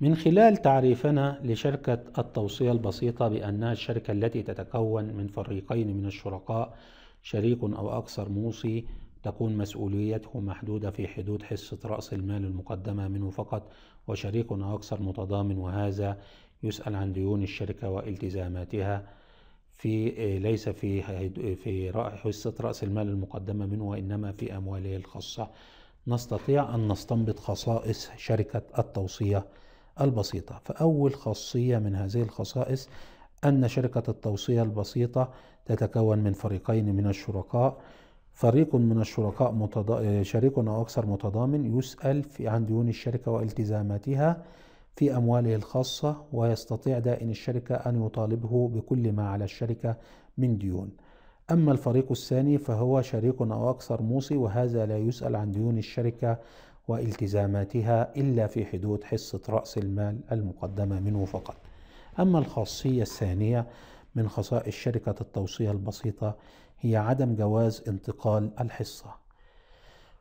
من خلال تعريفنا لشركة التوصية البسيطة بأنها الشركة التي تتكون من فريقين من الشركاء شريك أو أكثر موصي تكون مسؤوليته محدودة في حدود حصة رأس المال المقدمة منه فقط وشريك أو أكثر متضامن وهذا يسأل عن ديون الشركة والتزاماتها في ليس في في حصة رأس المال المقدمة منه وإنما في أمواله الخاصة نستطيع أن نستنبط خصائص شركة التوصية البسيطة فأول خاصية من هذه الخصائص أن شركة التوصية البسيطة تتكون من فريقين من الشركاء فريق من الشركاء متض... شريك أو أكثر متضامن يسأل في عن ديون الشركة والتزاماتها في أمواله الخاصة ويستطيع دائن الشركة أن يطالبه بكل ما على الشركة من ديون أما الفريق الثاني فهو شريك أو أكثر موصي وهذا لا يسأل عن ديون الشركة والتزاماتها إلا في حدود حصة رأس المال المقدمة منه فقط أما الخاصية الثانية من خصائص شركة التوصية البسيطة هي عدم جواز انتقال الحصة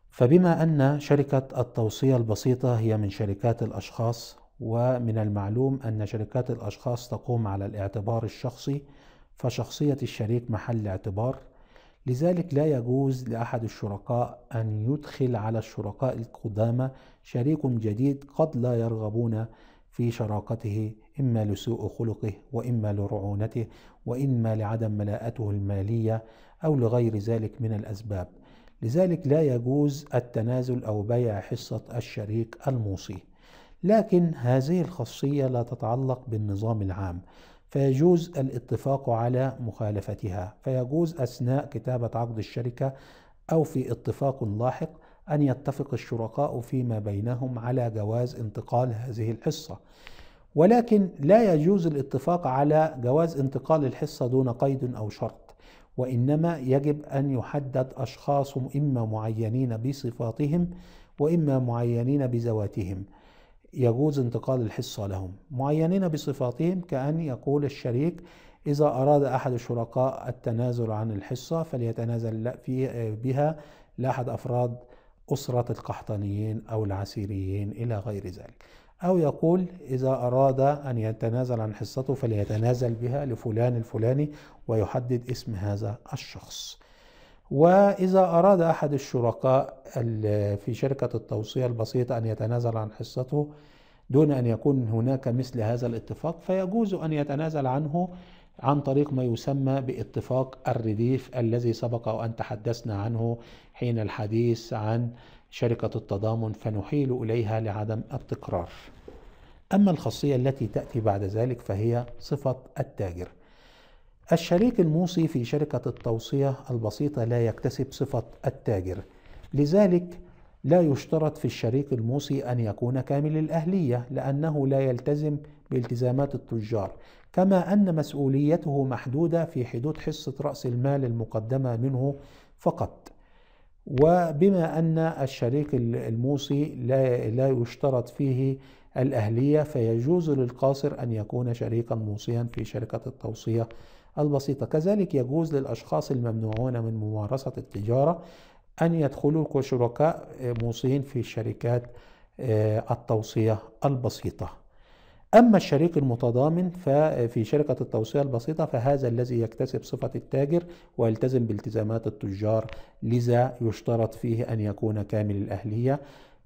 فبما أن شركة التوصية البسيطة هي من شركات الأشخاص ومن المعلوم أن شركات الأشخاص تقوم على الاعتبار الشخصي فشخصية الشريك محل اعتبار لذلك لا يجوز لأحد الشركاء أن يدخل على الشركاء القدامى شريك جديد قد لا يرغبون في شراكته إما لسوء خلقه وإما لرعونته وإما لعدم ملاءته المالية أو لغير ذلك من الأسباب لذلك لا يجوز التنازل أو بيع حصة الشريك الموصي لكن هذه الخاصية لا تتعلق بالنظام العام فيجوز الاتفاق على مخالفتها فيجوز أثناء كتابة عقد الشركة أو في اتفاق لاحق أن يتفق الشركاء فيما بينهم على جواز انتقال هذه الحصة ولكن لا يجوز الاتفاق على جواز انتقال الحصة دون قيد أو شرط وإنما يجب أن يحدد أشخاص إما معينين بصفاتهم وإما معينين بذواتهم يجوز انتقال الحصة لهم معينين بصفاتهم كأن يقول الشريك إذا أراد أحد الشركاء التنازل عن الحصة فليتنازل بها لأحد أفراد أسرة القحطانيين أو العسيريين إلى غير ذلك أو يقول إذا أراد أن يتنازل عن حصته فليتنازل بها لفلان الفلاني ويحدد اسم هذا الشخص وإذا أراد أحد الشركاء في شركة التوصية البسيطة أن يتنازل عن حصته دون أن يكون هناك مثل هذا الاتفاق فيجوز أن يتنازل عنه عن طريق ما يسمى باتفاق الرديف الذي سبق وأن تحدثنا عنه حين الحديث عن شركة التضامن فنحيل إليها لعدم التكرار أما الخاصية التي تأتي بعد ذلك فهي صفة التاجر الشريك الموصي في شركة التوصية البسيطة لا يكتسب صفة التاجر لذلك لا يشترط في الشريك الموصي أن يكون كامل الأهلية لأنه لا يلتزم بالتزامات التجار كما أن مسؤوليته محدودة في حدود حصة رأس المال المقدمة منه فقط وبما أن الشريك الموصي لا يشترط فيه الأهلية فيجوز للقاصر أن يكون شريكا موصيا في شركة التوصية البسيطة كذلك يجوز للأشخاص الممنوعون من ممارسة التجارة أن يدخلوا كشركاء موصين في شركات آه، التوصية البسيطة أما الشريك المتضامن ففي شركة التوصية البسيطة فهذا الذي يكتسب صفة التاجر ويلتزم بالتزامات التجار لذا يشترط فيه أن يكون كامل الأهلية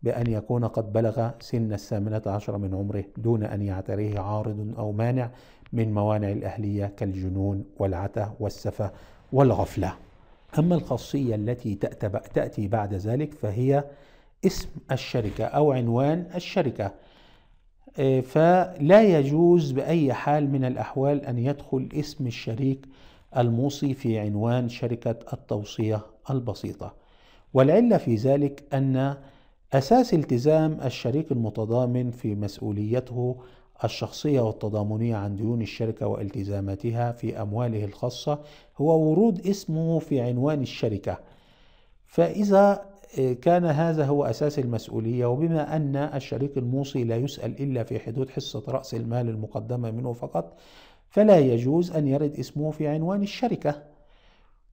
بأن يكون قد بلغ سن الثامنة عشر من عمره دون أن يعتريه عارض أو مانع من موانع الأهلية كالجنون والعته والسفة والغفلة أما الخاصية التي تأتي بعد ذلك فهي اسم الشركة أو عنوان الشركة آه، فلا يجوز بأي حال من الأحوال أن يدخل اسم الشريك الموصي في عنوان شركة التوصية البسيطة والعلة في ذلك أن أساس التزام الشريك المتضامن في مسؤوليته الشخصية والتضامنية عن ديون الشركة والتزاماتها في أمواله الخاصة هو ورود اسمه في عنوان الشركة فإذا آه، كان هذا هو أساس المسؤولية وبما أن الشريك الموصي لا يسأل إلا في حدود حصة رأس المال المقدمة منه فقط فلا يجوز أن يرد اسمه في عنوان الشركة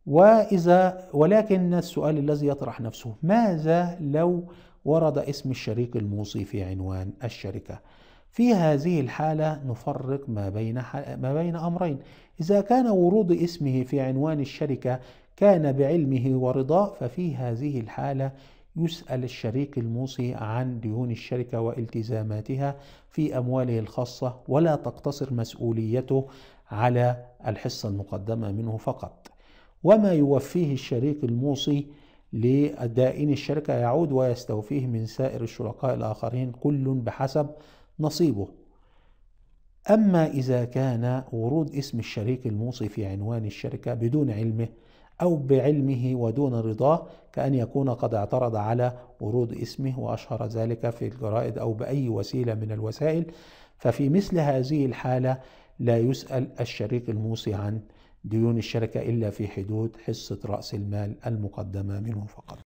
وإذا ولكن السؤال الذي يطرح نفسه ماذا لو ورد اسم الشريك الموصي في عنوان الشركة في هذه الحالة نفرق ما بين, ما بين أمرين إذا كان ورود اسمه في عنوان الشركة كان بعلمه ورضاه ففي هذه الحالة يسأل الشريك الموصي عن ديون الشركة والتزاماتها في أمواله الخاصة ولا تقتصر مسؤوليته على الحصة المقدمة منه فقط وما يوفيه الشريك الموصي لدائن الشركة يعود ويستوفيه من سائر الشركاء الآخرين كل بحسب نصيبه أما إذا كان ورود اسم الشريك الموصي في عنوان الشركة بدون علمه أو بعلمه ودون رضاه كأن يكون قد اعترض على ورود اسمه وأشهر ذلك في الجرائد أو بأي وسيلة من الوسائل ففي مثل هذه الحالة لا يسأل الشريك الموصي عن ديون الشركة إلا في حدود حصة رأس المال المقدمة منه فقط